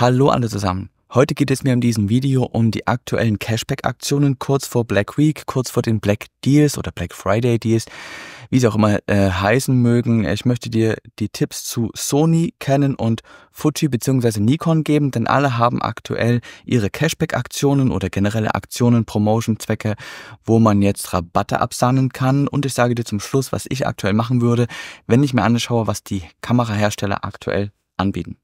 Hallo alle zusammen. Heute geht es mir in diesem Video um die aktuellen Cashback-Aktionen kurz vor Black Week, kurz vor den Black Deals oder Black Friday Deals, wie sie auch immer äh, heißen mögen. Ich möchte dir die Tipps zu Sony, Canon und Fuji bzw. Nikon geben, denn alle haben aktuell ihre Cashback-Aktionen oder generelle Aktionen, Promotion-Zwecke, wo man jetzt Rabatte absahnen kann. Und ich sage dir zum Schluss, was ich aktuell machen würde, wenn ich mir anschaue, was die Kamerahersteller aktuell anbieten.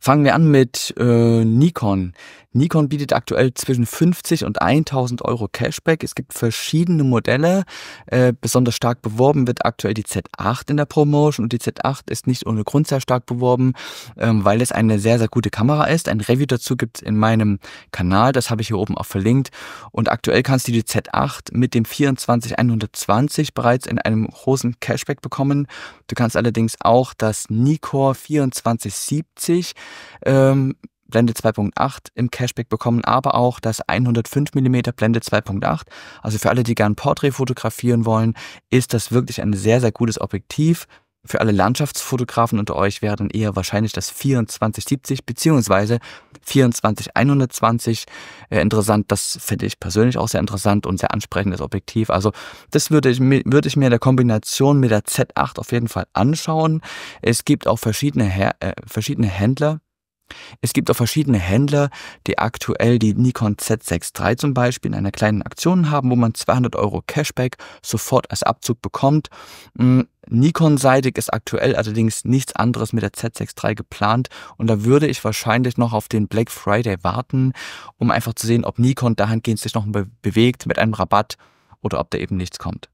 Fangen wir an mit äh, Nikon. Nikon bietet aktuell zwischen 50 und 1000 Euro Cashback. Es gibt verschiedene Modelle. Äh, besonders stark beworben wird aktuell die Z8 in der Promotion und die Z8 ist nicht ohne Grund sehr stark beworben, ähm, weil es eine sehr, sehr gute Kamera ist. Ein Review dazu gibt es in meinem Kanal, das habe ich hier oben auch verlinkt. Und aktuell kannst du die Z8 mit dem 24120 bereits in einem großen Cashback bekommen. Du kannst allerdings auch das Nikon 2470 150, ähm, Blende 2.8 im Cashback bekommen, aber auch das 105 mm Blende 2.8. Also für alle, die gern Porträt fotografieren wollen, ist das wirklich ein sehr, sehr gutes Objektiv für alle Landschaftsfotografen unter euch wäre dann eher wahrscheinlich das 2470 bzw. 24120 äh, interessant. Das finde ich persönlich auch sehr interessant und sehr ansprechendes Objektiv. Also das würde ich, würde ich mir in der Kombination mit der Z8 auf jeden Fall anschauen. Es gibt auch verschiedene, Her äh, verschiedene Händler, es gibt auch verschiedene Händler, die aktuell die Nikon Z6 III zum Beispiel in einer kleinen Aktion haben, wo man 200 Euro Cashback sofort als Abzug bekommt. Hm, Nikon-seitig ist aktuell allerdings nichts anderes mit der Z6 III geplant und da würde ich wahrscheinlich noch auf den Black Friday warten, um einfach zu sehen, ob Nikon dahingehend sich noch bewegt mit einem Rabatt oder ob da eben nichts kommt.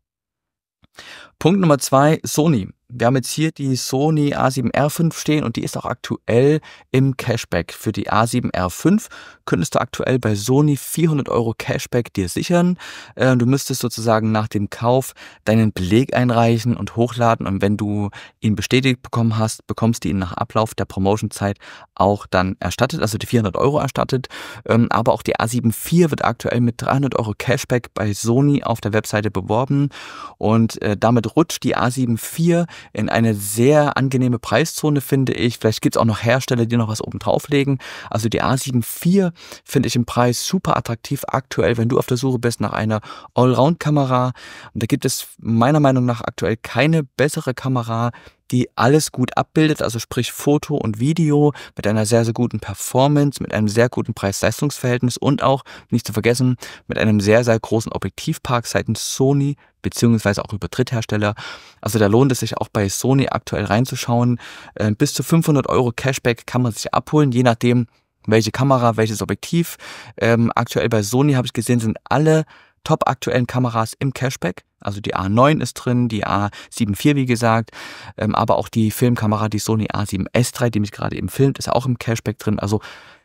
Punkt Nummer zwei, Sony wir haben jetzt hier die Sony A7R5 stehen und die ist auch aktuell im Cashback. Für die A7R5 könntest du aktuell bei Sony 400 Euro Cashback dir sichern. Äh, du müsstest sozusagen nach dem Kauf deinen Beleg einreichen und hochladen und wenn du ihn bestätigt bekommen hast, bekommst du ihn nach Ablauf der Promotionzeit auch dann erstattet, also die 400 Euro erstattet. Ähm, aber auch die A7 IV wird aktuell mit 300 Euro Cashback bei Sony auf der Webseite beworben und äh, damit rutscht die A7 IV in eine sehr angenehme Preiszone, finde ich. Vielleicht gibt es auch noch Hersteller, die noch was oben drauflegen. Also die a 74 finde ich im Preis super attraktiv aktuell, wenn du auf der Suche bist nach einer Allround-Kamera. Und da gibt es meiner Meinung nach aktuell keine bessere Kamera, die alles gut abbildet, also sprich Foto und Video mit einer sehr, sehr guten Performance, mit einem sehr guten Preis-Leistungs-Verhältnis und auch, nicht zu vergessen, mit einem sehr, sehr großen Objektivpark seitens Sony beziehungsweise auch über Dritthersteller. Also da lohnt es sich auch bei Sony aktuell reinzuschauen. Äh, bis zu 500 Euro Cashback kann man sich abholen, je nachdem, welche Kamera, welches Objektiv. Ähm, Aktuell bei Sony habe ich gesehen, sind alle top aktuellen Kameras im Cashback. Also die A9 ist drin, die A74 wie gesagt, ähm, aber auch die Filmkamera, die Sony A7S3, die mich gerade eben filmt, ist auch im Cashback drin. Also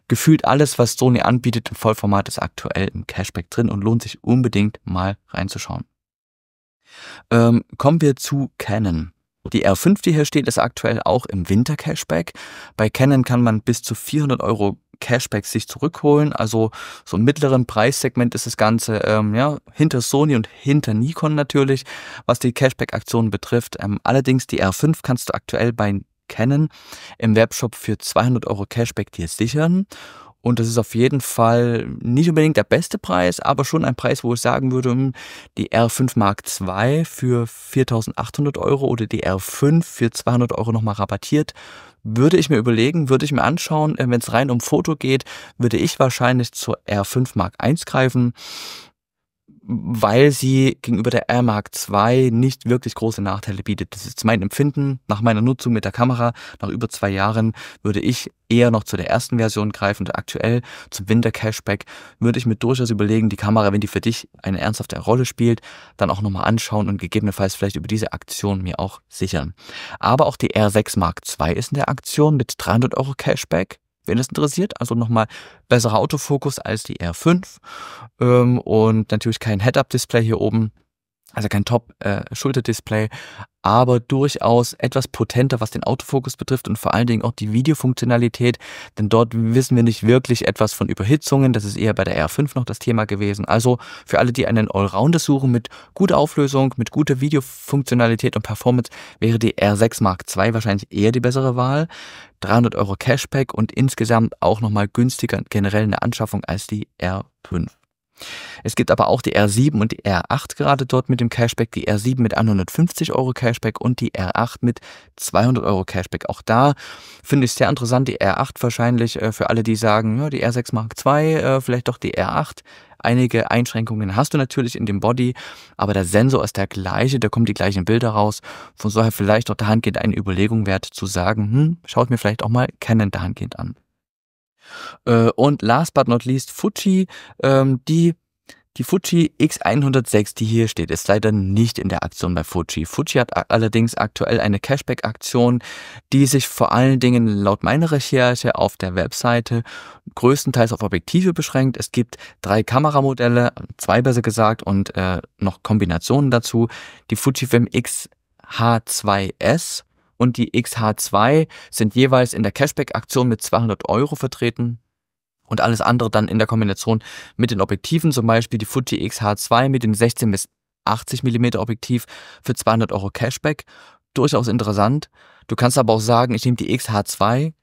gefühlt alles, was Sony anbietet im Vollformat, ist aktuell im Cashback drin und lohnt sich unbedingt mal reinzuschauen. Ähm, kommen wir zu Canon. Die R5, die hier steht, ist aktuell auch im Winter-Cashback. Bei Canon kann man bis zu 400 Euro Cashback sich zurückholen. Also so im mittleren Preissegment ist das Ganze ähm, ja, hinter Sony und hinter Nikon natürlich, was die Cashback-Aktionen betrifft. Ähm, allerdings die R5 kannst du aktuell bei Canon im Webshop für 200 Euro Cashback dir sichern und das ist auf jeden Fall nicht unbedingt der beste Preis, aber schon ein Preis, wo ich sagen würde, hm, die R5 Mark II für 4.800 Euro oder die R5 für 200 Euro nochmal rabattiert, würde ich mir überlegen, würde ich mir anschauen, äh, wenn es rein um Foto geht, würde ich wahrscheinlich zur R5 Mark I greifen weil sie gegenüber der R Mark II nicht wirklich große Nachteile bietet. Das ist mein Empfinden. Nach meiner Nutzung mit der Kamera nach über zwei Jahren würde ich eher noch zu der ersten Version greifen und aktuell zum Winter Cashback würde ich mir durchaus überlegen, die Kamera, wenn die für dich eine ernsthafte Rolle spielt, dann auch nochmal anschauen und gegebenenfalls vielleicht über diese Aktion mir auch sichern. Aber auch die R6 Mark II ist in der Aktion mit 300 Euro Cashback wenn es interessiert. Also nochmal besserer Autofokus als die R5 ähm, und natürlich kein Head-Up-Display hier oben. Also kein Top-Schulterdisplay, äh, aber durchaus etwas potenter, was den Autofokus betrifft und vor allen Dingen auch die Videofunktionalität, denn dort wissen wir nicht wirklich etwas von Überhitzungen. Das ist eher bei der R5 noch das Thema gewesen. Also für alle, die einen Allrounder suchen mit guter Auflösung, mit guter Videofunktionalität und Performance, wäre die R6 Mark II wahrscheinlich eher die bessere Wahl. 300 Euro Cashback und insgesamt auch nochmal günstiger generell eine Anschaffung als die R5. Es gibt aber auch die R7 und die R8 gerade dort mit dem Cashback, die R7 mit 150 Euro Cashback und die R8 mit 200 Euro Cashback. Auch da finde ich es sehr interessant, die R8 wahrscheinlich äh, für alle, die sagen, ja, die R6 Mark II, äh, vielleicht doch die R8. Einige Einschränkungen hast du natürlich in dem Body, aber der Sensor ist der gleiche, da kommen die gleichen Bilder raus. Von daher vielleicht auch dahingehend eine Überlegung wert zu sagen, hm, schaut mir vielleicht auch mal Canon dahingehend an. Äh, und last but not least Fuji, ähm, die die Fuji X106, die hier steht, ist leider nicht in der Aktion bei Fuji. Fuji hat allerdings aktuell eine Cashback-Aktion, die sich vor allen Dingen laut meiner Recherche auf der Webseite größtenteils auf Objektive beschränkt. Es gibt drei Kameramodelle, zwei besser gesagt, und äh, noch Kombinationen dazu. Die Fujifilm X H2S und die XH2 sind jeweils in der Cashback-Aktion mit 200 Euro vertreten und alles andere dann in der Kombination mit den Objektiven, zum Beispiel die Fuji XH2 mit dem 16 bis 80 mm Objektiv für 200 Euro Cashback. Durchaus interessant. Du kannst aber auch sagen, ich nehme die XH2,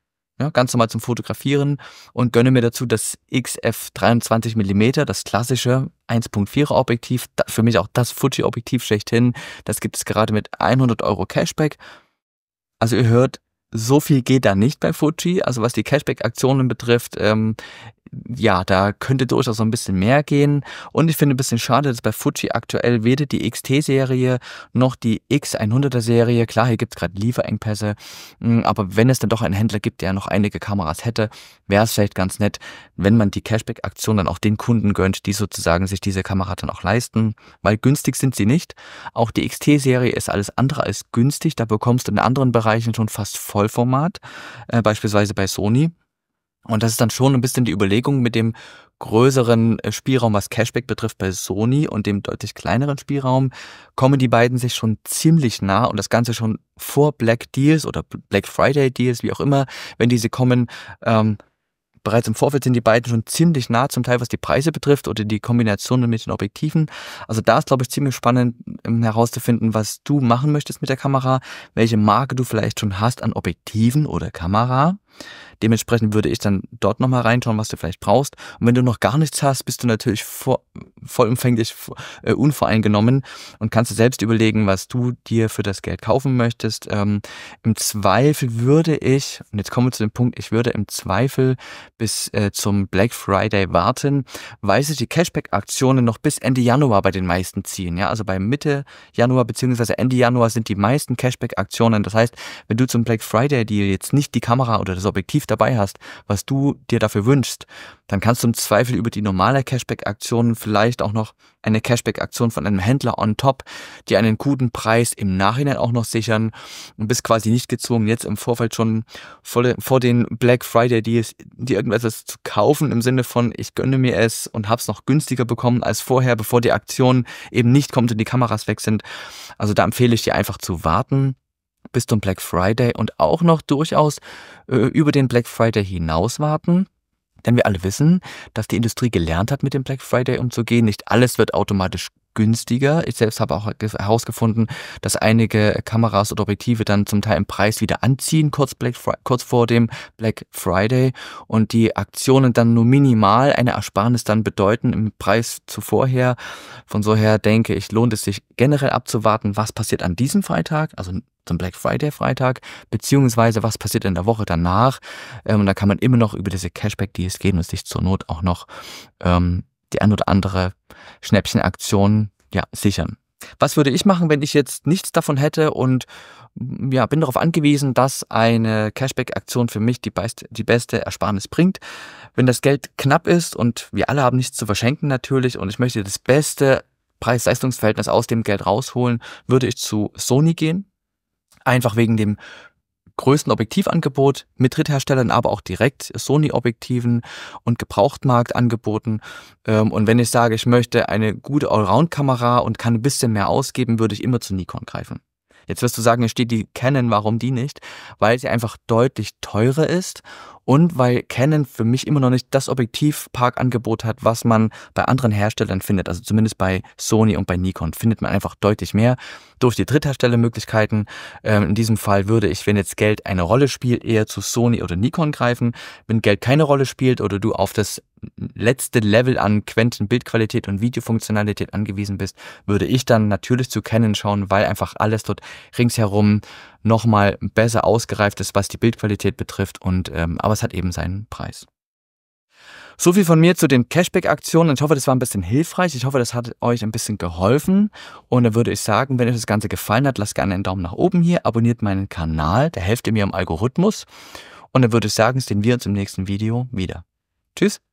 ja, ganz normal zum Fotografieren und gönne mir dazu das XF 23 mm, das klassische 1.4er Objektiv, für mich auch das Fuji Objektiv schlechthin. Das gibt es gerade mit 100 Euro Cashback also ihr hört, so viel geht da nicht bei Fuji. Also was die Cashback-Aktionen betrifft, ähm, ja, da könnte durchaus noch ein bisschen mehr gehen. Und ich finde ein bisschen schade, dass bei Fuji aktuell weder die XT-Serie noch die X100er-Serie, klar, hier gibt es gerade Lieferengpässe, hm, aber wenn es dann doch einen Händler gibt, der noch einige Kameras hätte, wäre es vielleicht ganz nett, wenn man die Cashback-Aktion dann auch den Kunden gönnt, die sozusagen sich diese Kamera dann auch leisten, weil günstig sind sie nicht. Auch die XT-Serie ist alles andere als günstig, da bekommst du in anderen Bereichen schon fast Vollformat, äh, beispielsweise bei Sony und das ist dann schon ein bisschen die Überlegung mit dem größeren äh, Spielraum, was Cashback betrifft bei Sony und dem deutlich kleineren Spielraum, kommen die beiden sich schon ziemlich nah und das Ganze schon vor Black Deals oder Black Friday Deals, wie auch immer, wenn diese kommen. Ähm, bereits im Vorfeld sind die beiden schon ziemlich nah, zum Teil was die Preise betrifft oder die Kombinationen mit den Objektiven. Also da ist, glaube ich, ziemlich spannend ähm, herauszufinden, was du machen möchtest mit der Kamera, welche Marke du vielleicht schon hast an Objektiven oder Kamera Dementsprechend würde ich dann dort nochmal reinschauen, was du vielleicht brauchst. Und wenn du noch gar nichts hast, bist du natürlich vor, vollumfänglich äh, unvoreingenommen und kannst du selbst überlegen, was du dir für das Geld kaufen möchtest. Ähm, Im Zweifel würde ich, und jetzt kommen wir zu dem Punkt, ich würde im Zweifel bis äh, zum Black Friday warten, weil sich die Cashback-Aktionen noch bis Ende Januar bei den meisten ziehen. Ja, also bei Mitte Januar bzw. Ende Januar sind die meisten Cashback-Aktionen. Das heißt, wenn du zum Black Friday dir jetzt nicht die Kamera oder das dieses Objektiv dabei hast, was du dir dafür wünschst, dann kannst du im Zweifel über die normale Cashback-Aktion vielleicht auch noch eine Cashback-Aktion von einem Händler on top, die einen guten Preis im Nachhinein auch noch sichern und bist quasi nicht gezwungen, jetzt im Vorfeld schon vor, den Black Friday Deals dir irgendetwas zu kaufen im Sinne von, ich gönne mir es und hab's noch günstiger bekommen als vorher, bevor die Aktion eben nicht kommt und die Kameras weg sind. Also da empfehle ich dir einfach zu warten bis zum Black Friday und auch noch durchaus äh, über den Black Friday hinaus warten. Denn wir alle wissen, dass die Industrie gelernt hat, mit dem Black Friday umzugehen. Nicht alles wird automatisch günstiger. Ich selbst habe auch herausgefunden, dass einige Kameras oder Objektive dann zum Teil im Preis wieder anziehen, kurz, Black, kurz vor dem Black Friday und die Aktionen dann nur minimal eine Ersparnis dann bedeuten im Preis zuvorher. Von so her denke ich, lohnt es sich generell abzuwarten, was passiert an diesem Freitag, also zum Black Friday Freitag, beziehungsweise was passiert in der Woche danach. Ähm, und da kann man immer noch über diese Cashback-Deals gehen und sich zur Not auch noch ähm, die ein oder andere Schnäppchenaktion ja, sichern. Was würde ich machen, wenn ich jetzt nichts davon hätte und ja, bin darauf angewiesen, dass eine Cashback-Aktion für mich die, beist, die beste Ersparnis bringt. Wenn das Geld knapp ist und wir alle haben nichts zu verschenken natürlich und ich möchte das beste Preis-Leistungs-Verhältnis aus dem Geld rausholen, würde ich zu Sony gehen. Einfach wegen dem größten Objektivangebot mit Drittherstellern, aber auch direkt Sony-Objektiven und Gebrauchtmarktangeboten. Ähm, und wenn ich sage, ich möchte eine gute Allround-Kamera und kann ein bisschen mehr ausgeben, würde ich immer zu Nikon greifen. Jetzt wirst du sagen, es steht die Canon, warum die nicht? Weil sie einfach deutlich teurer ist und weil Canon für mich immer noch nicht das Objektivparkangebot hat, was man bei anderen Herstellern findet. Also zumindest bei Sony und bei Nikon findet man einfach deutlich mehr durch die Drittherstellermöglichkeiten. Ähm, in diesem Fall würde ich, wenn jetzt Geld eine Rolle spielt, eher zu Sony oder Nikon greifen. Wenn Geld keine Rolle spielt oder du auf das letzte Level an Quenten Bildqualität und Videofunktionalität angewiesen bist, würde ich dann natürlich zu Canon schauen, weil einfach alles dort ringsherum nochmal besser ausgereift ist, was die Bildqualität betrifft. Und, ähm, aber es hat eben seinen Preis. So viel von mir zu den Cashback-Aktionen. Ich hoffe, das war ein bisschen hilfreich. Ich hoffe, das hat euch ein bisschen geholfen. Und dann würde ich sagen, wenn euch das Ganze gefallen hat, lasst gerne einen Daumen nach oben hier, abonniert meinen Kanal, da helft ihr mir im Algorithmus. Und dann würde ich sagen, sehen wir uns im nächsten Video wieder. Tschüss!